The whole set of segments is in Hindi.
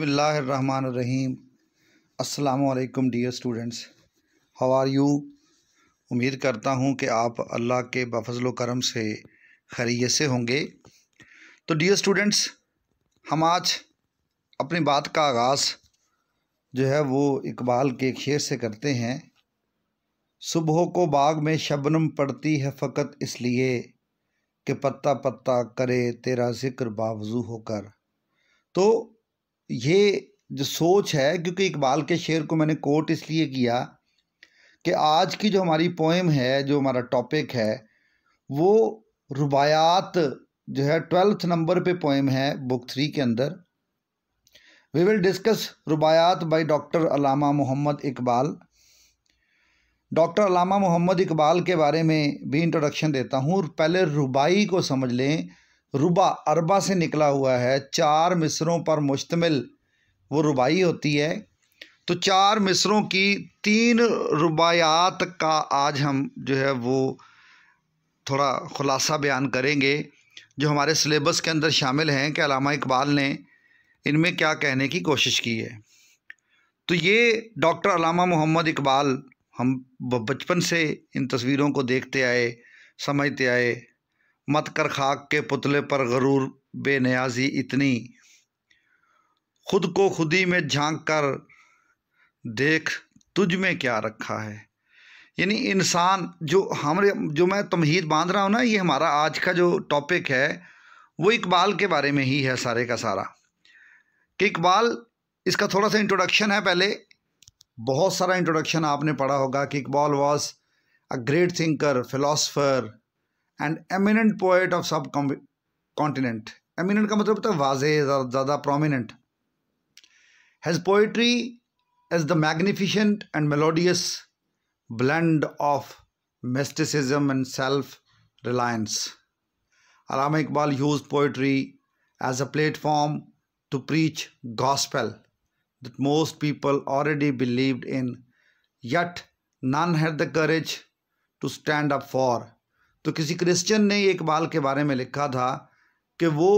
बसमीम अस्सलाम dear students how are you उम्मीद करता हूँ कि आप अल्लाह के बफजल करम से खरीय से होंगे तो डियर स्टूडेंट्स हम आज अपनी बात का आगाज़ जो है वो इकबाल के खेर से करते हैं सुबह को बाग में शबनम पड़ती है फ़कत इसलिए कि पत्ता पत्ता करे तेरा ज़िक्र बावजू होकर तो ये जो सोच है क्योंकि इकबाल के शेर को मैंने कोट इसलिए किया कि आज की जो हमारी पोएम है जो हमारा टॉपिक है वो रुबायात जो है ट्वेल्थ नंबर पे पोएम है बुक थ्री के अंदर we will discuss Rubaiyat by doctor Allama Muhammad Iqbal doctor Allama Muhammad Iqbal के बारे में भी इंट्रोडक्शन देता हूँ पहले रुबाई को समझ लें रुबा अरबा से निकला हुआ है चार मिसरों पर मुश्तमिल वो रुबाई होती है तो चार मिसरों की तीन रुबायात का आज हम जो है वो थोड़ा ख़ुलासा बयान करेंगे जो हमारे सिलेबस के अंदर शामिल हैं कि अलामा इकबाल ने इनमें क्या कहने की कोशिश की है तो ये डॉक्टर अलामा मोहम्मद इकबाल हम बचपन से इन तस्वीरों को देखते आए समझते आए मत कर खाक के पुतले पर गरूर बेनियाजी इतनी खुद को खुदी में झांक कर देख तुझ में क्या रखा है यानी इंसान जो हमारे जो मैं तमहीद बांध रहा हूँ ना ये हमारा आज का जो टॉपिक है वो इकबाल के बारे में ही है सारे का सारा कि इकबाल इसका थोड़ा सा इंट्रोडक्शन है पहले बहुत सारा इंट्रोडक्शन आपने पढ़ा होगा कि Iqbal was a great thinker philosopher An eminent poet of subcontinent. Eminent eminent का मतलब होता है वाजे ज़्यादा prominent has poetry as the magnificent and melodious blend of mysticism and self reliance. Allama Iqbal used poetry as a platform to preach gospel that most people already believed in, yet none had the courage to stand up for. तो किसी क्रिश्चियन ने एक बाल के बारे में लिखा था कि वो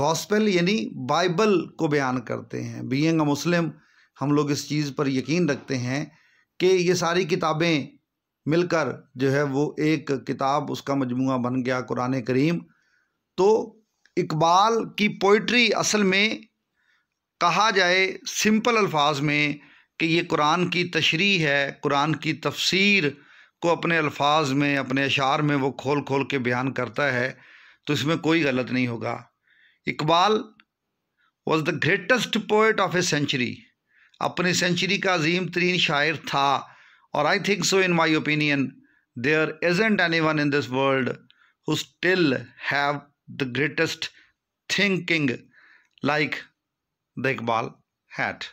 गॉस्पेल यानी बाइबल को बयान करते हैं बीइंग अ मुस्लिम हम लोग इस चीज़ पर यकीन रखते हैं कि ये सारी किताबें मिलकर जो है वो एक किताब उसका मजमू बन गया कुरान करीम तो इकबाल की पोइट्री असल में कहा जाए सिंपल अल्फाज में कि ये कुरान की तशरी है कुरान की तफसीर को अपने अल्फाज में अपने अशार में वो खोल खोल के बयान करता है तो इसमें कोई गलत नहीं होगा Iqbal was the greatest poet of a century अपनी सेंचुरी का अजीम तरीन शायर था और I think so in my opinion there isn't anyone in this world who still have the greatest thinking like the Iqbal had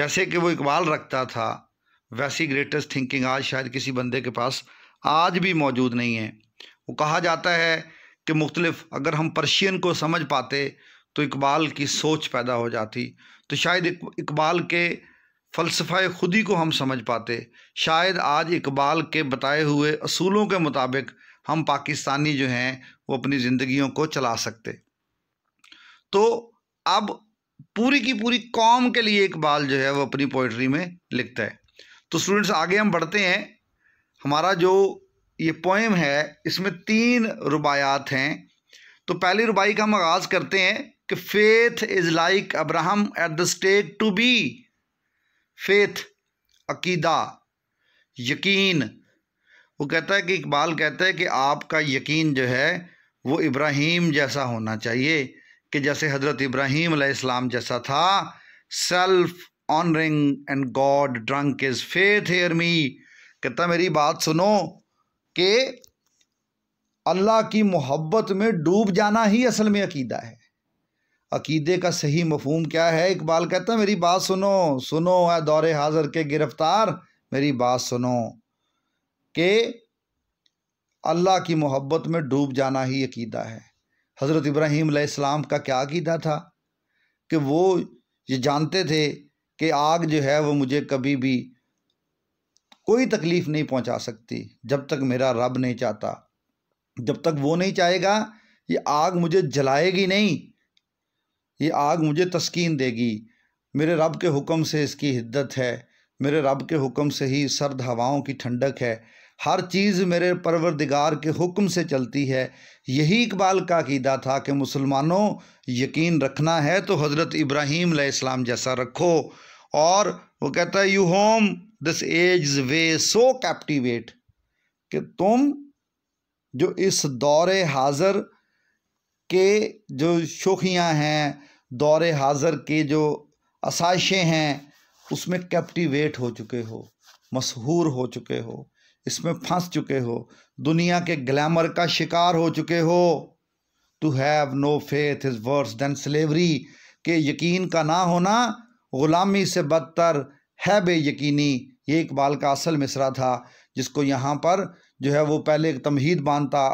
जैसे कि वो इकबाल रखता था वैसी ग्रेटेस्ट थिंकिंग आज शायद किसी बंदे के पास आज भी मौजूद नहीं है वो कहा जाता है कि मुख्तलिफ अगर हम पर्शियन को समझ पाते तो इकबाल की सोच पैदा हो जाती तो शायद इकबाल के फ़लसफ़ा खुदी को हम समझ पाते शायद आज इकबाल के बताए हुए असूलों के मुताबिक हम पाकिस्तानी जो हैं वो अपनी ज़िंदगियों को चला सकते तो अब पूरी की पूरी कौम के लिए इकबाल जो है वो अपनी पोइट्री में लिखता है तो स्टूडेंट्स आगे हम बढ़ते हैं हमारा जो ये पोएम है इसमें तीन रुबायात हैं तो पहली रुबाई का हम आगाज़ करते हैं कि faith is like Abraham at the stake to be faith अकीदा यकीन वो कहता है कि इकबाल कहता है कि आपका यकीन जो है वो इब्राहिम जैसा होना चाहिए कि जैसे हज़रत इब्राहिम इब्राहीम जैसा था self honouring and God drunk is faith hear me कहता मेरी बात सुनो कि अल्लाह की मोहब्बत में डूब जाना ही असल में अकीदा है अकीदे का सही मफहम क्या है इकबाल कहता है मेरी बात सुनो सुनो है दौरे हाजिर के गिरफ्तार मेरी बात सुनो कि अल्लाह की मोहब्बत में डूब जाना ही अकीदा है हज़रत इब्राहीम का क्या अकीदा था कि वो ये जानते थे कि आग जो है वो मुझे कभी भी कोई तकलीफ़ नहीं पहुंचा सकती जब तक मेरा रब नहीं चाहता जब तक वो नहीं चाहेगा ये आग मुझे जलाएगी नहीं ये आग मुझे तस्कीन देगी मेरे रब के हुक्म से इसकी हिद्दत है मेरे रब के हुक्म से ही सर्द हवाओं की ठंडक है हर चीज़ मेरे परवरदिगार के हुक्म से चलती है यही इकबाल का अकीदा था कि मुसलमानों यकीन रखना है तो हज़रत इब्राहीम इस्लाम जैसा रखो और वो कहता है you whom this age way so captivate कि तुम जो इस दौरे हाज़र के जो शोखियाँ हैं दौरे हाज़र के जो आसाइशें हैं उसमें कैप्टिवेट हो चुके हो मशहूर हो चुके हो इसमें फंस चुके हो दुनिया के ग्लैमर का शिकार हो चुके हो to have no faith is worse than slavery के यकीन का ना होना ग़ुलामी से बदतर है बे यकीनी ये इकबाल का असल मिसरा था जिसको यहाँ पर जो है वो पहले एक तमहीद बांधता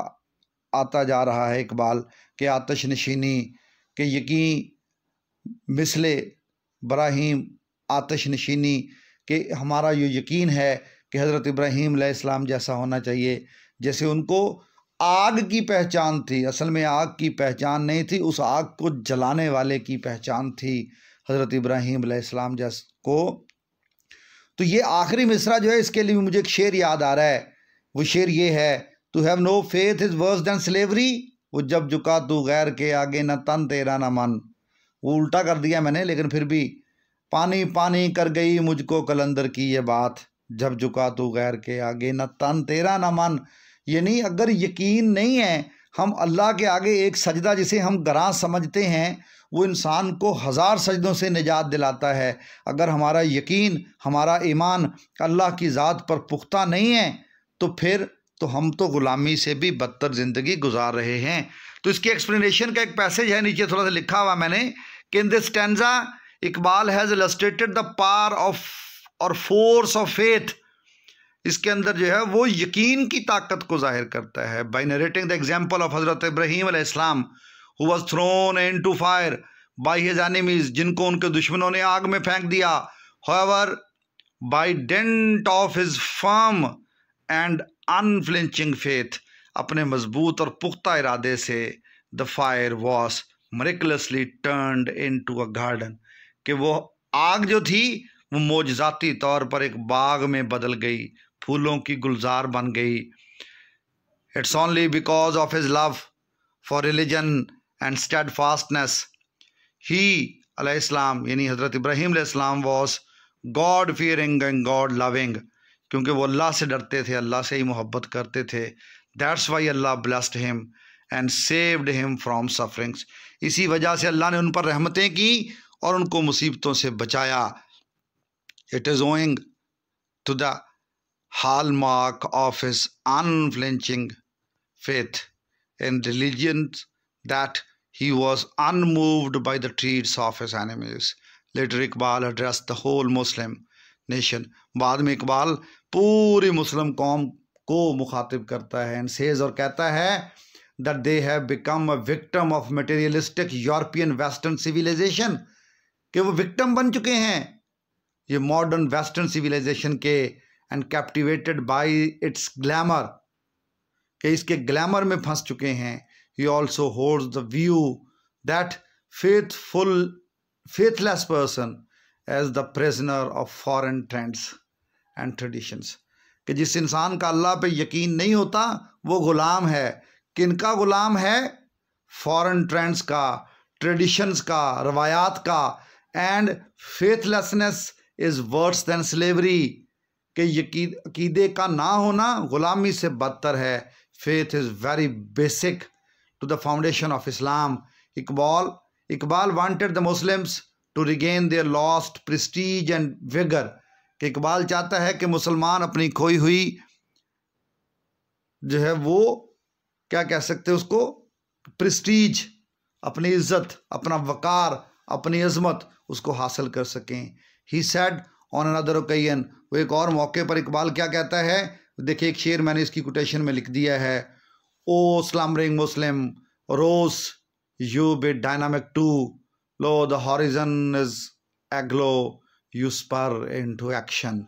आता जा रहा है इकबाल के आतश नशीनी के यकीन मिसले ब्राहीम आतश नशीनी के हमारा ये यकीन है कि हज़रत इब्राहीम इस्लाम जैसा होना चाहिए जैसे उनको आग की पहचान थी असल में आग की पहचान नहीं थी उस आग को जलाने वाले की पहचान थी हज़रत इब्राहिम आसमाम जस को तो ये आखिरी मिसरा जो है इसके लिए मुझे एक शेर याद आ रहा है वो शेर ये है to have no faith is worse than slavery वो जब झुका तू गैर के आगे ना तन तेरा ना मन वो उल्टा कर दिया मैंने लेकिन फिर भी पानी पानी कर गई मुझको कलंदर की ये बात जब झुका तू गैर के आगे ना तन तेरा ना मन यानी अगर यकीन नहीं है हम अल्लाह के आगे एक सजदा जिसे हम ग्रां समझते हैं वो इंसान को हज़ार सजदों से निजात दिलाता है अगर हमारा यकीन हमारा ईमान अल्लाह की ज़ात पर पुख्ता नहीं है तो फिर तो हम तो ग़ुलामी से भी बदतर ज़िंदगी गुजार रहे हैं तो इसकी एक्सप्लेनेशन का एक पैसेज है नीचे थोड़ा सा लिखा हुआ मैंने कि in this stanza Iqbal has illustrated the power of और फोर्स ऑफ फेथ इसके अंदर जो है वो यकीन की ताकत को जाहिर करता है by narrating the example of Hazrat Ibrahim इस्लाम who was thrown into fire by his enemies जिनको उनके दुश्मनों ने आग में फेंक दिया however by dint of his firm and unflinching faith अपने मजबूत और पुख्ता इरादे से the fire was miraculously turned into a garden कि वो आग जो थी वो मोजाती तौर पर एक बाग में बदल गई फूलों की गुलजार बन गई it's only because of his love for religion and fastness he Islam, यानी हज़रत इब्राहिम इस्लाम was God fearing and God loving क्योंकि वो अल्लाह से डरते थे अल्लाह से ही मोहब्बत करते थे that's why Allah blessed him and saved him from sufferings इसी वजह से अल्लाह ने उन पर रहमतें की और उनको मुसीबतों से बचाया it is owing to the mark of his unflinching faith in religion that He was unmoved by the treats of his enemies. Later, Iqbal addressed the whole Muslim nation. baad mein iqbal puri muslim qaum ko mukhatib karta hai and says aur kehta hai that they have become a victim of materialistic European Western civilization ke wo victim ban chuke hain ye modern Western civilization ke and captivated by its glamour ke iske glamour mein phans chuke hain he also holds the view that faithful faithless person as the prisoner of foreign trends and traditions कि जिस इंसान का अल्लाह पे यकीन नहीं होता वो गुलाम है किनका गुलाम है फॉरेन ट्रेंड्स का ट्रेडिशंस का रवायात का and faithlessness is worse than slavery के यकीद का ना होना ग़ुलामी से बदतर है faith is very basic to the foundation of Islam. Iqbal, Iqbal wanted the Muslims to regain their lost prestige and vigor. कि इकबाल चाहता है कि मुसलमान अपनी खोई हुई जो है वो क्या कह सकते हैं उसको प्रेस्टीज अपनी इज्जत अपना वकार अपनी अजमत उसको हासिल कर सकें he said on another occasion वो एक और मौके पर इकबाल क्या कहता है देखिए एक शेर मैंने इसकी कोटेशन में लिख दिया है slumbering Muslim rouse you you dynamic to lo the horizon is aglow you spur into action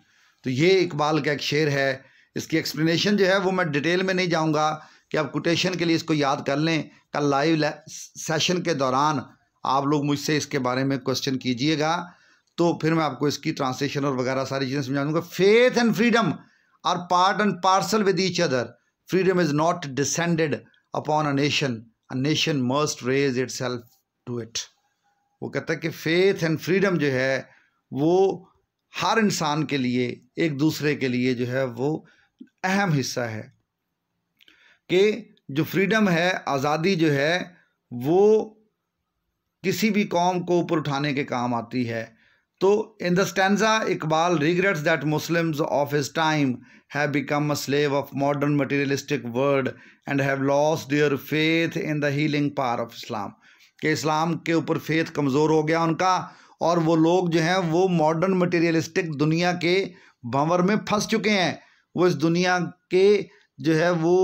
तो ये इकबाल का एक शेर है इसकी एक्सप्लेनेशन जो है वो मैं डिटेल में नहीं जाऊंगा कि आप कोटेशन के लिए इसको याद कर लें कल लाइव सेशन के दौरान आप लोग मुझसे इसके बारे में क्वेश्चन कीजिएगा तो फिर मैं आपको इसकी ट्रांसलेशन और वगैरह सारी चीज़ें समझा दूँगा faith and freedom are part and parcel with each other Freedom is not descended upon a nation. A nation must raise itself to it. वो कहता है कि फेथ एंड फ्रीडम जो है वो हर इंसान के लिए एक दूसरे के लिए जो है वो अहम हिस्सा है कि जो फ्रीडम है आज़ादी जो है वो किसी भी कौम को ऊपर उठाने के काम आती है तो in the stanza Iqbal regrets that Muslim of his time have become a slave of modern materialistic world and have lost their faith in the healing power of Islam के इस्लाम के ऊपर फेथ कमज़ोर हो गया उनका और वो लोग जो हैं वो मॉडर्न मटीरियलिस्टिक दुनिया के भंवर में फंस चुके हैं वो इस दुनिया के जो है वो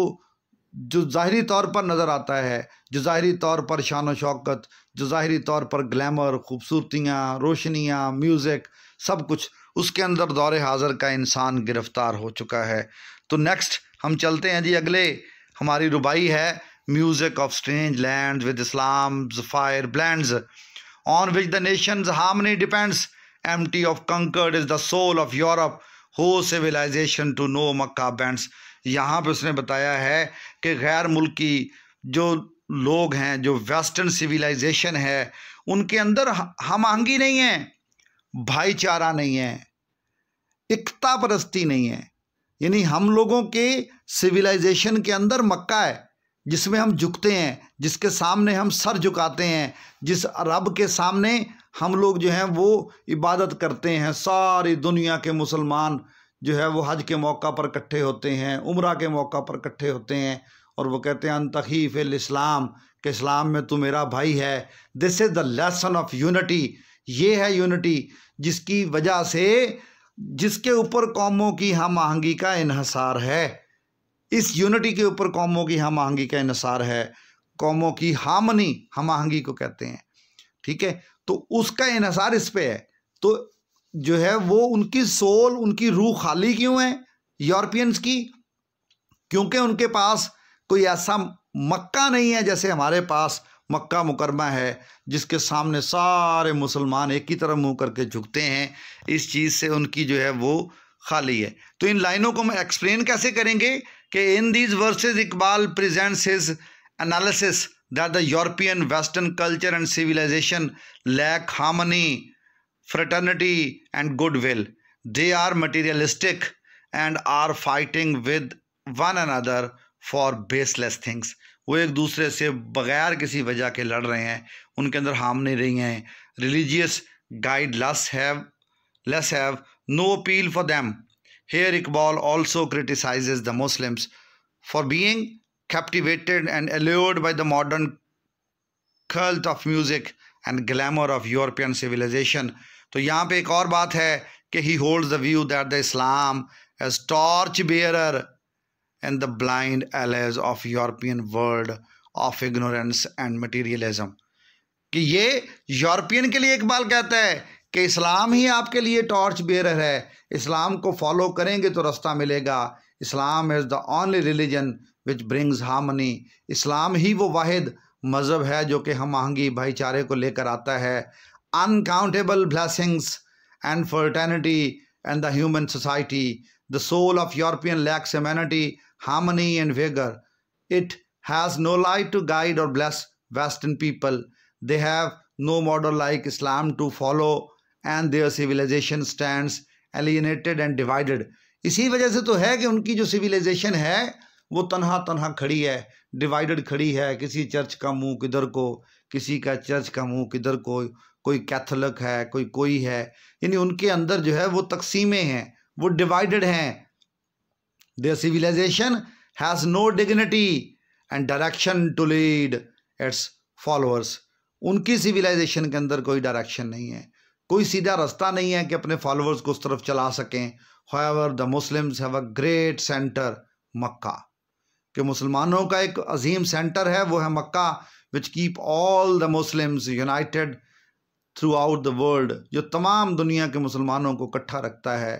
जो ज़ाहरी तौर पर नज़र आता है जो ज़ाहरी तौर पर शान शौकत जो ज़ाहरी तौर पर ग्लैमर खूबसूरतियाँ रोशनियाँ म्यूज़िक सब कुछ उसके अंदर दौर हाज़र का इंसान गिरफ़्तार हो चुका है तो नेक्स्ट हम चलते हैं जी अगले हमारी रुबाई है music of strange land with Islam fire blend on which the nation harmony depends tie of concord is the soul of Europe हो civilization to no Mecca bends यहाँ पे उसने बताया है कि गैर मुल्की जो लोग हैं जो वेस्टर्न सिविलाइजेशन है उनके अंदर हम आहंगी नहीं है भाईचारा नहीं है एकता परस्ती नहीं है यानी हम लोगों के सिविलाइजेशन के अंदर मक्का है जिसमें हम झुकते हैं जिसके सामने हम सर झुकाते हैं जिस रब के सामने हम लोग जो हैं वो इबादत करते हैं सारी दुनिया के मुसलमान जो है वो हज के मौका पर इकट्ठे होते हैं उम्र के मौका पर इकट्ठे होते हैं और वो कहते हैं अनतखीफ़ इस्लाम के इस्लाम में तू मेरा भाई है this is the lesson of unity ये है यूनिटी जिसकी वजह से जिसके ऊपर कौमों की हम आहंगी का इहसार है इस यूनिटी के ऊपर कौमों की हम आहंगी का इहसार है कौमों की हामनी हम आहंगी को कहते हैं ठीक है तो उसका इनसार इस पे है तो जो है वो उनकी सोल उनकी रूह खाली क्यों है यूरोपियंस की क्योंकि उनके पास कोई ऐसा मक्का नहीं है जैसे हमारे पास मक्का मुकरमा है जिसके सामने सारे मुसलमान एक ही तरफ मुंह करके झुकते हैं इस चीज़ से उनकी जो है वो खाली है तो इन लाइनों को हम एक्सप्लेन कैसे करेंगे कि in these verses Iqbal presents his analysis that the European Western culture and civilization lack harmony, fraternity, and goodwill. They are materialistic and are fighting with one another for baseless things. वो एक दूसरे से बगैर किसी वजह के लड़ रहे हैं उनके अंदर हार्म नहीं रही हैं religious guidelines have lines have no appeal for them here Iqbal also criticize the Muslims for being captivated and allured by the modern cult of music and glamour of European civilization. to yahan pe ek aur baat hai ki he holds the view that the Islam as torch bearer and the blind allies of European world of ignorance and materialism. ki ye european ke liye ikbal kehta hai कि इस्लाम ही आपके लिए टॉर्च बेरर है इस्लाम को फॉलो करेंगे तो रास्ता मिलेगा Islam is the only religion which brings harmony Islam ही वो वाहिद मज़हब है जो कि हम आहंगी भाईचारे को लेकर आता है uncountable blessings and fraternity and the human society the soul of European lacks amenity harmony and vigour it has no light to guide or bless western people they have no model like Islam to follow and their civilization stand alienated and divided इसी वजह से तो है कि उनकी जो सिविलाइजेशन है वो तनहा तनहा खड़ी है डिवाइडेड खड़ी है किसी चर्च का मुंह किधर को किसी का चर्च का मुंह किधर को कोई कैथलिक है कोई कोई है यानी उनके अंदर जो है वो तकसीमें हैं वो डिवाइडेड हैं their civilization has no dignity and direction to lead its followers उनकी सिविलाइजेशन के अंदर कोई डायरेक्शन नहीं है कोई सीधा रास्ता नहीं है कि अपने फॉलोअर्स को उस तरफ चला सकें how the Muslims have a great centre Mecca कि मुसलमानों का एक अजीम सेंटर है वो है Mecca which keep all the Muslims united throughout the world जो तमाम दुनिया के मुसलमानों को इकट्ठा रखता है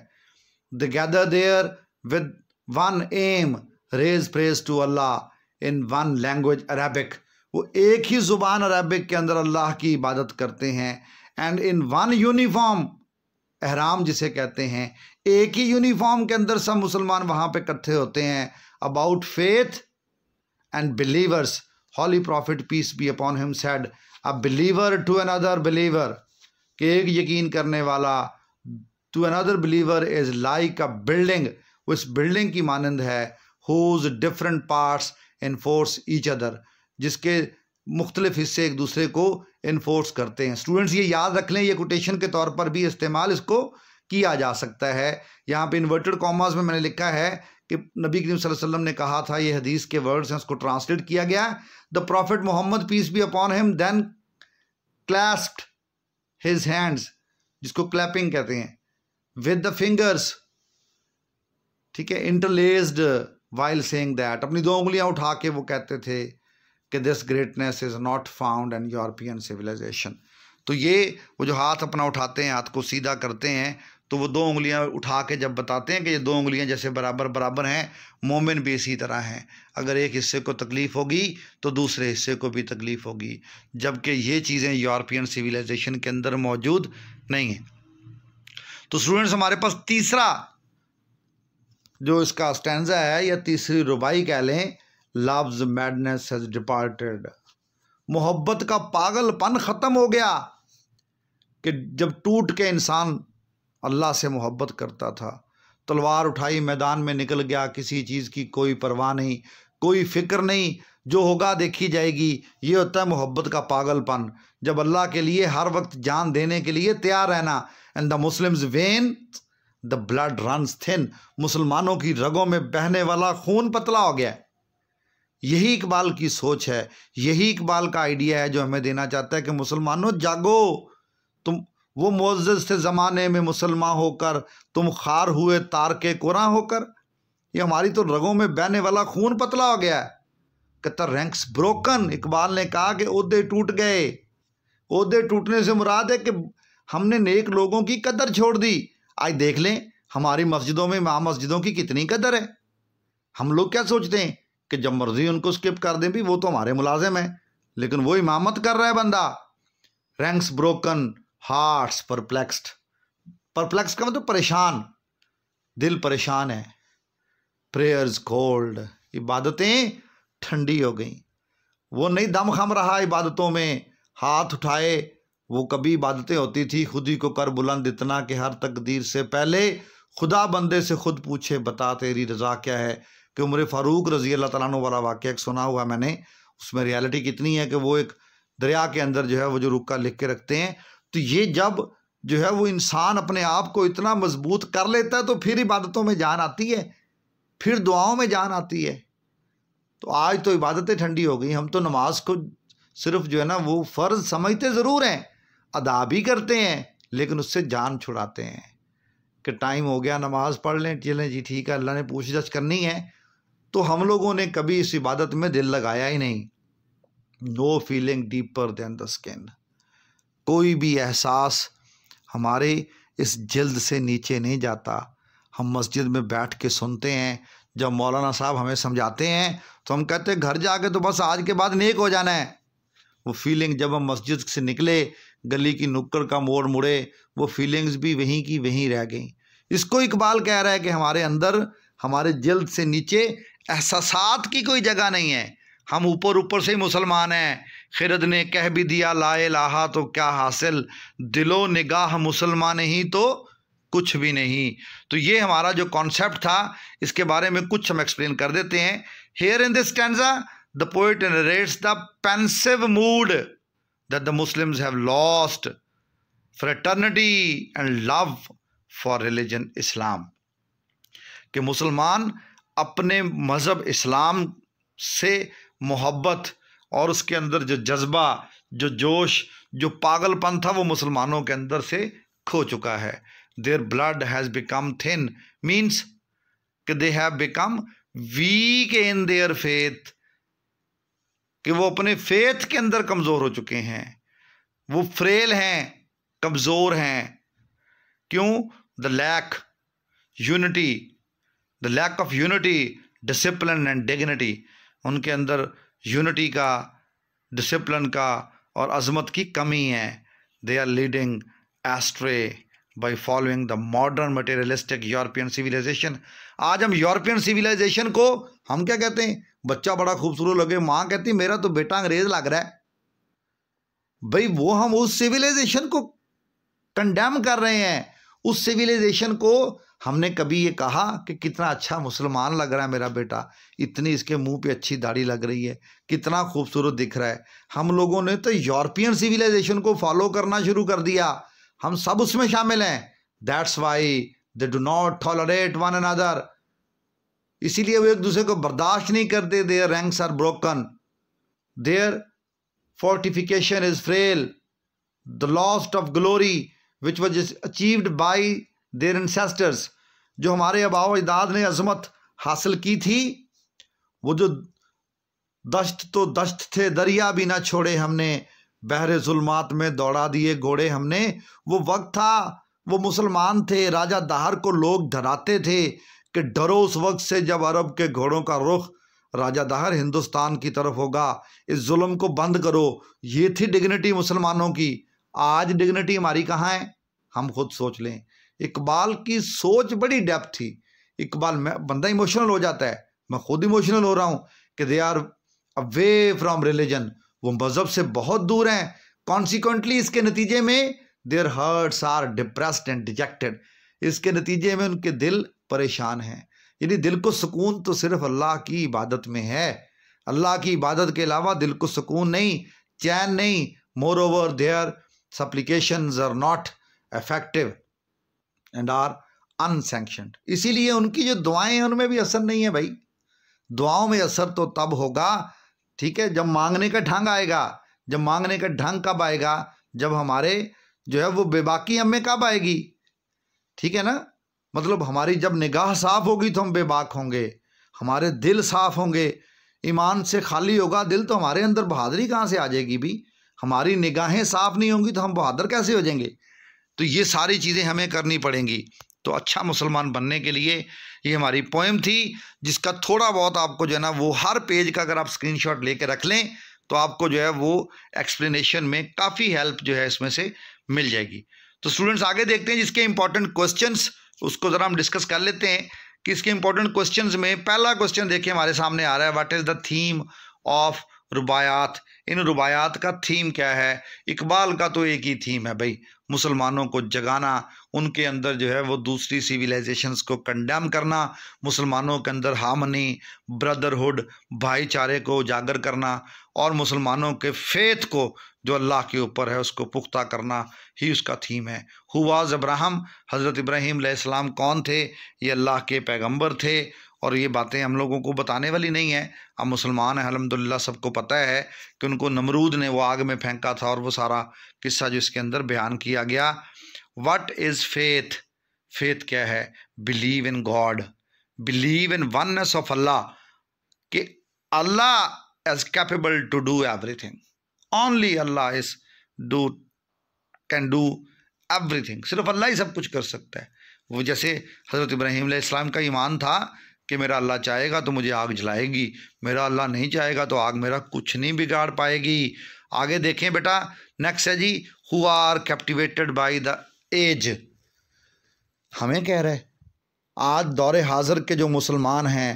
they gather there with one aim raise praise to Allah in one language Arabic वो एक ही ज़ुबान अरबिक के अंदर अल्लाह की इबादत करते हैं एंड इन वन यूनिफॉर्म अहराम जिसे कहते हैं एक ही यूनिफॉर्म के अंदर सब मुसलमान वहाँ पे इकट्ठे होते हैं about faith and believers. Holy Prophet, peace be upon him, said, A believer to another believer, कि एक यकीन करने वाला to another believer is like a building उस बिल्डिंग की मानंद है whose different parts enforce each other जिसके मुख्तलिफ हिस्से एक दूसरे को इन्फोर्स करते हैं स्टूडेंट्स ये याद रख लें ये कोटेशन के तौर पर भी इस्तेमाल इसको किया जा सकता है यहाँ पे इन्वर्टेड कॉमर्स में मैंने लिखा है कि नबी करीम वसल्लम ने कहा था ये हदीस के वर्ड्स हैं उसको ट्रांसलेट किया गया the prophet Muhammad peace be upon him then clasped his hands जिसको क्लैपिंग कहते हैं विद द फिंगर्स ठीक है इंटरलेस्ड वाइल सेइंग दैट अपनी दो उंगलियां उठा के वो कहते थे कि this greatness is not found and European civilization तो ये वो जो हाथ अपना उठाते हैं हाथ को सीधा करते हैं तो वो दो उंगलियां उठा के जब बताते हैं कि ये दो उंगलियां जैसे बराबर बराबर हैं मोमिन भी इसी तरह हैं अगर एक हिस्से को तकलीफ़ होगी तो दूसरे हिस्से को भी तकलीफ़ होगी जबकि ये चीज़ें यूरोपियन सिविलाइजेशन के अंदर मौजूद नहीं हैं तो स्टूडेंट्स हमारे पास तीसरा जो इसका स्टैंडा है या तीसरी रुबाई कह लें लव्स मैडनेस हैज़ डिपार्टेड मोहब्बत का पागलपन ख़त्म हो गया कि जब टूट के इंसान अल्लाह से मोहब्बत करता था तलवार उठाई मैदान में निकल गया किसी चीज़ की कोई परवाह नहीं कोई फिक्र नहीं जो होगा देखी जाएगी ये होता है मोहब्बत का पागलपन जब अल्लाह के लिए हर वक्त जान देने के लिए तैयार रहना and the Muslims when the blood runs thin मुसलमानों की रगों में बहने वाला खून पतला हो गया यही इकबाल की सोच है यही इकबाल का आइडिया है जो हमें देना चाहता है कि मुसलमानों जागो तुम वो मोज़ से ज़माने में मुसलमान होकर तुम खार हुए तार के कुरा होकर ये हमारी तो रगों में बहने वाला खून पतला हो गया है कहता रैंक्स ब्रोकन इकबाल ने कहा कि उहदे टूट गए उहदे टूटने से मुराद है कि हमने नेक लोगों की कदर छोड़ दी आज देख लें हमारी मस्जिदों में महा मस्जिदों की कितनी कदर है हम लोग क्या सोचते हैं कि जब मर्जी उनको स्किप कर दें भी वो तो हमारे मुलाजिम हैं लेकिन वो इमामत कर रहा है बंदा ranks broken hearts perplexed perplex का मतलब परेशान दिल परेशान है प्रेयर्स कोल्ड इबादतें ठंडी हो गई वो नहीं दम खम रहा इबादतों में हाथ उठाए वो कभी इबादतें होती थी खुद ही को कर बुलंद इतना कि हर तकदीर से पहले खुदा बंदे से खुद पूछे बता तेरी रजा क्या है कि उम्र फ़ारूक रजी अल्लाह तला वाला वाक़ एक सुना हुआ मैंने उसमें रियलिटी कितनी है कि वो एक दरिया के अंदर जो है वो जो रुका लिख के रखते हैं तो ये जब जो है वो इंसान अपने आप को इतना मजबूत कर लेता है तो फिर इबादतों में जान आती है फिर दुआओं में जान आती है तो आज तो इबादतें ठंडी हो गई हम तो नमाज को सिर्फ जो है ना वो फ़र्ज समझते ज़रूर हैं अदा भी करते हैं लेकिन उससे जान छुड़ाते हैं कि टाइम हो गया नमाज पढ़ लें चलें जी ठीक है अल्लाह ने पूछ पूछताछ करनी है तो हम लोगों ने कभी इस इबादत में दिल लगाया ही नहीं no feeling deeper than the skin कोई भी एहसास हमारे इस जल्द से नीचे नहीं जाता हम मस्जिद में बैठ के सुनते हैं जब मौलाना साहब हमें समझाते हैं तो हम कहते हैं घर जाके तो बस आज के बाद नेक हो जाना है वो फीलिंग जब हम मस्जिद से निकले गली की नुक्कड़ का मोड़ मुड़े वो फीलिंग्स भी वहीं की वहीं रह गई इसको इकबाल कह रहा है कि हमारे अंदर हमारे जल्द से नीचे एहसास की कोई जगह नहीं है हम ऊपर ऊपर से ही मुसलमान हैं खिरद ने कह भी दिया ला लाहा तो क्या हासिल दिलो निगाह मुसलमान ही तो कुछ भी नहीं तो ये हमारा जो कॉन्सेप्ट था इसके बारे में कुछ हम एक्सप्लेन कर देते हैं here in this stanza the poet rates the pensive mood that the Muslims have lost fraternity and love for religion Islam कि मुसलमान अपने मज़हब इस्लाम से मोहब्बत और उसके अंदर जो जज्बा जो जोश जो पागलपन था वो मुसलमानों के अंदर से खो चुका है their blood has become thin means कि they have become weak in their faith कि वो अपने फेथ के अंदर कमज़ोर हो चुके हैं वो फ्रेल हैं कमज़ोर हैं क्यों the lack unity the lack of unity discipline and dignity उनके अंदर यूनिटी का डिसिप्लिन का और अजमत की कमी है they are leading astray by following the modern materialistic European civilisation आज हम यूरोपियन सिविलाइजेशन को हम क्या कहते हैं बच्चा बड़ा खूबसूरत लगे माँ कहती मेरा तो बेटा अंग्रेज लग रहा है भाई वो हम उस सिविलाइजेशन को कंडेम कर रहे हैं उस सिविलाइजेशन को हमने कभी ये कहा कि कितना अच्छा मुसलमान लग रहा है मेरा बेटा इतनी इसके मुंह पे अच्छी दाढ़ी लग रही है कितना खूबसूरत दिख रहा है हम लोगों ने तो यूरोपियन सिविलाइजेशन को फॉलो करना शुरू कर दिया हम सब उसमें शामिल हैं that's why they do not tolerate one another इसीलिए वो एक दूसरे को बर्दाश्त नहीं करते their ranks are broken their fortification is frail. The lost of glory which was achieved by their ancestors जो हमारे अबाव अजदाद ने अजमत हासिल की थी वो जो दश्त तो दश्त थे दरिया भी ना छोड़े हमने बहरे जुल्मात में दौड़ा दिए घोड़े हमने वो वक्त था वो मुसलमान थे राजा दाहर को लोग डराते थे कि डरो उस वक्त से जब अरब के घोड़ों का रुख राजा दहार हिंदुस्तान की तरफ होगा इस जुल्म को बंद करो ये थी डिग्निटी मुसलमानों की आज डिग्निटी हमारी कहाँ है हम खुद सोच लें इकबाल की सोच बड़ी डेप्थ थी इकबाल मैं बंदा इमोशनल हो जाता है मैं खुद इमोशनल हो रहा हूँ कि they are away from religion वो मज़हब से बहुत दूर हैं कॉन्सिक्वेंटली इसके नतीजे में their hearts are depressed and dejected इसके नतीजे में उनके दिल परेशान हैं यानी दिल को सुकून तो सिर्फ अल्लाह की इबादत में है अल्लाह की इबादत के अलावा दिल को सुकून नहीं चैन नहीं moreover their supplication are not effective and are unsanctioned इसीलिए उनकी जो दुआएं हैं उनमें भी असर नहीं है भाई दुआओं में असर तो तब होगा ठीक है जब मांगने का ढंग आएगा जब मांगने का ढंग कब आएगा जब हमारे जो है वो बेबाकी हमें कब आएगी ठीक है ना मतलब हमारी जब निगाह साफ होगी तो हम बेबाक होंगे हमारे दिल साफ होंगे ईमान से खाली होगा दिल तो हमारे अंदर बहादुरी कहाँ से आ जाएगी भी हमारी निगाहें साफ नहीं होंगी तो हम बहादुर कैसे हो जाएंगे तो ये सारी चीज़ें हमें करनी पड़ेंगी तो अच्छा मुसलमान बनने के लिए ये हमारी पोएम थी जिसका थोड़ा बहुत आपको जो है ना वो हर पेज का अगर आप स्क्रीनशॉट लेके रख लें तो आपको जो है वो एक्सप्लेनेशन में काफ़ी हेल्प जो है इसमें से मिल जाएगी तो स्टूडेंट्स आगे देखते हैं जिसके इंपॉर्टेंट क्वेश्चन उसको ज़रा हम डिस्कस कर लेते हैं कि इसके इंपॉर्टेंट क्वेश्चन में पहला क्वेश्चन देखिए हमारे सामने आ रहा है what is the theme of Rubaiyat इन रुबायात का थीम क्या है इकबाल का तो एक ही थीम है भाई मुसलमानों को जगाना उनके अंदर जो है वो दूसरी सिविलाइजेशंस को कंडेम करना मुसलमानों के अंदर हामनी ब्रदरहुड भाईचारे को उजागर करना और मुसलमानों के फेथ को जो अल्लाह के ऊपर है उसको पुख्ता करना ही उसका थीम है हुआज़ अब्राहम हज़रत इब्राहिम सलाम कौन थे ये अल्लाह के पैगम्बर थे और ये बातें हम लोगों को बताने वाली नहीं है हम मुसलमान हैं अलहमदिल्ला सबको पता है कि उनको नमरूद ने वो आग में फेंका था और वो सारा किस्सा जो इसके अंदर बयान किया गया वट इज़ फेथ फेथ क्या है believe in God believe in oneness of Allah कि Allah is capable to do everything only Allah is do can do everything सिर्फ अल्लाह ही सब कुछ कर सकता है वो जैसे हज़रत इब्राहिम इस्लाम का ईमान था कि मेरा अल्लाह चाहेगा तो मुझे आग जलाएगी मेरा अल्लाह नहीं चाहेगा तो आग मेरा कुछ नहीं बिगाड़ पाएगी आगे देखें बेटा नेक्स्ट है जी who are captivated by the age हमें कह रहे आज दौरे हाजिर के जो मुसलमान हैं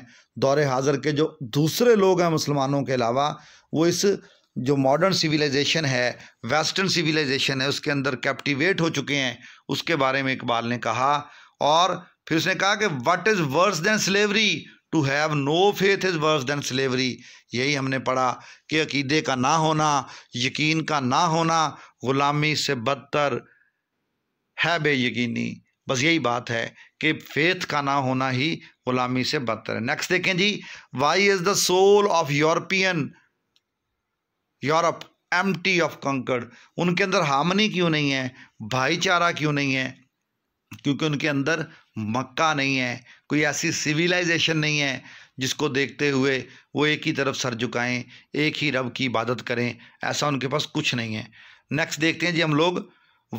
दौरे हाजिर के जो दूसरे लोग हैं मुसलमानों के अलावा वो इस जो मॉडर्न सिविलाइजेशन है वेस्टर्न सिविलाइजेशन है उसके अंदर कैप्टिवेट हो चुके हैं उसके बारे में इकबाल ने कहा और फिर उसने कहा कि what is worse than slavery to have no faith is worse than slavery यही हमने पढ़ा कि अकीदे का ना होना यकीन का ना होना ग़ुलामी से बदतर है बे यकीनी बस यही बात है कि फेथ का ना होना ही ग़ुलामी से बदतर है नेक्स्ट देखें जी why is the soul of European Europe empty of कंकड़ उनके अंदर हामनी क्यों नहीं है भाईचारा क्यों नहीं है क्योंकि उनके अंदर मक्का नहीं है कोई ऐसी सिविलाइजेशन नहीं है जिसको देखते हुए वो एक ही तरफ सर झुकाएं एक ही रब की इबादत करें ऐसा उनके पास कुछ नहीं है नेक्स्ट देखते हैं जी हम लोग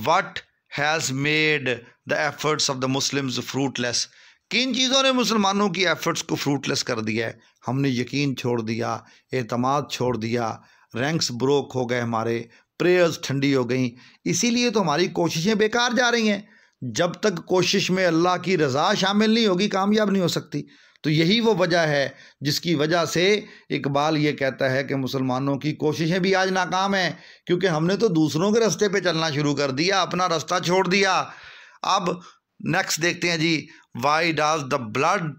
what has made the efforts of the Muslims fruitless किन चीज़ों ने मुसलमानों की एफर्ट्स को फ्रूटलेस कर दिया है हमने यकीन छोड़ दिया अतमाद छोड़ दिया रैंक्स ब्रोक हो गए हमारे प्रेयर्स ठंडी हो गई इसीलिए तो हमारी कोशिशें बेकार जा रही हैं जब तक कोशिश में अल्लाह की रज़ा शामिल नहीं होगी कामयाब नहीं हो सकती तो यही वो वजह है जिसकी वजह से इकबाल ये कहता है कि मुसलमानों की कोशिशें भी आज नाकाम हैं क्योंकि हमने तो दूसरों के रास्ते पे चलना शुरू कर दिया अपना रास्ता छोड़ दिया अब नेक्स्ट देखते हैं जी why does the blood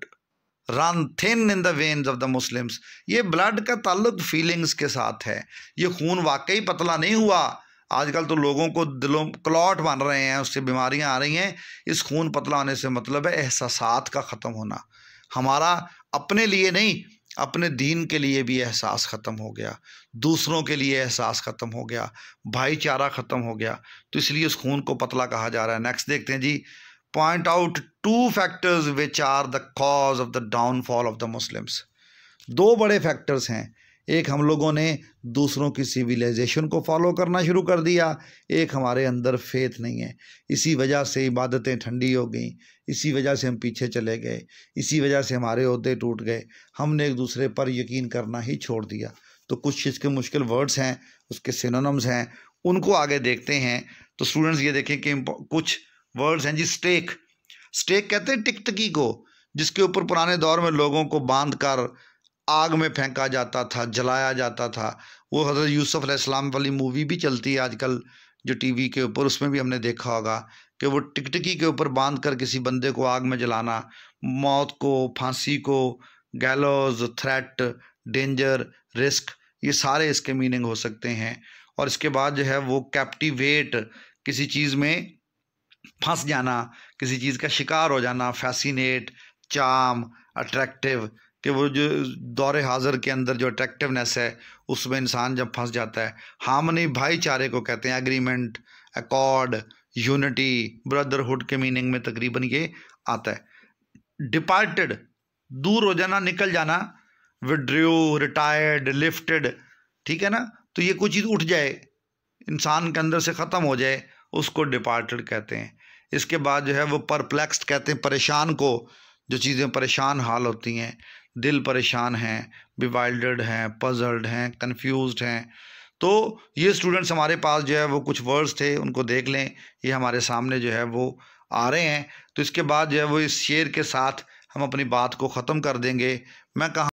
run thin in the veins of the Muslims ये ब्लड का ताल्लुक फीलिंग्स के साथ है ये खून वाकई पतला नहीं हुआ आजकल तो लोगों को दिलों क्लॉट बन रहे हैं उससे बीमारियां आ रही हैं इस खून पतला होने से मतलब है एहसास का ख़त्म होना हमारा अपने लिए नहीं अपने दीन के लिए भी एहसास ख़त्म हो गया दूसरों के लिए एहसास ख़त्म हो गया भाईचारा ख़त्म हो गया तो इसलिए उस खून को पतला कहा जा रहा है नेक्स्ट देखते हैं जी point out two factors which are the cause of the downfall of the Muslims दो बड़े फैक्टर्स हैं एक हम लोगों ने दूसरों की सिविलाइजेशन को फॉलो करना शुरू कर दिया एक हमारे अंदर फेथ नहीं है इसी वजह से इबादतें ठंडी हो गई इसी वजह से हम पीछे चले गए इसी वजह से हमारे अहदे टूट गए हमने एक दूसरे पर यकीन करना ही छोड़ दिया तो कुछ चीज़ के मुश्किल वर्ड्स हैं उसके सिनोनम्स हैं उनको आगे देखते हैं तो स्टूडेंट्स ये देखें कि कुछ वर्ड्स हैं जी स्टेक स्टेक कहते हैं टिकटकी को जिसके ऊपर पुराने दौर में लोगों को बांध कर आग में फेंका जाता था जलाया जाता था वो हज़रत यूसुफ अलैहिस्सलाम वाली मूवी भी चलती है आजकल जो टीवी के ऊपर उसमें भी हमने देखा होगा कि वो टिकटिकी के ऊपर बांध कर किसी बंदे को आग में जलाना मौत को फांसी को गैलोज थ्रेट डेंजर रिस्क ये सारे इसके मीनिंग हो सकते हैं और इसके बाद जो है वो कैप्टिवेट किसी चीज़ में फंस जाना किसी चीज़ का शिकार हो जाना फैसिनेट चाम अट्रैक्टिव कि वो जो दौरे हाजिर के अंदर जो अट्रैक्टिवनेस है उसमें इंसान जब फंस जाता है हामनी भाईचारे को कहते हैं एग्रीमेंट एकॉर्ड यूनिटी ब्रदरहुड के मीनिंग में तकरीबन ये आता है डिपार्टेड दूर हो जाना निकल जाना विड्रो रिटायर्ड लिफ्टेड ठीक है ना तो ये कुछ चीज़ उठ जाए इंसान के अंदर से ख़त्म हो जाए उसको डिपार्टेड कहते हैं इसके बाद जो है वो परप्लेक्स्ड कहते हैं परेशान को जो चीज़ें परेशान हाल होती हैं दिल परेशान हैं बिवाइल्डर्ड हैं पजल्ड हैं कन्फ्यूज हैं तो ये स्टूडेंट्स हमारे पास जो है वो कुछ वर्ड्स थे उनको देख लें ये हमारे सामने जो है वो आ रहे हैं तो इसके बाद जो है वो इस शेर के साथ हम अपनी बात को ख़त्म कर देंगे मैं कहा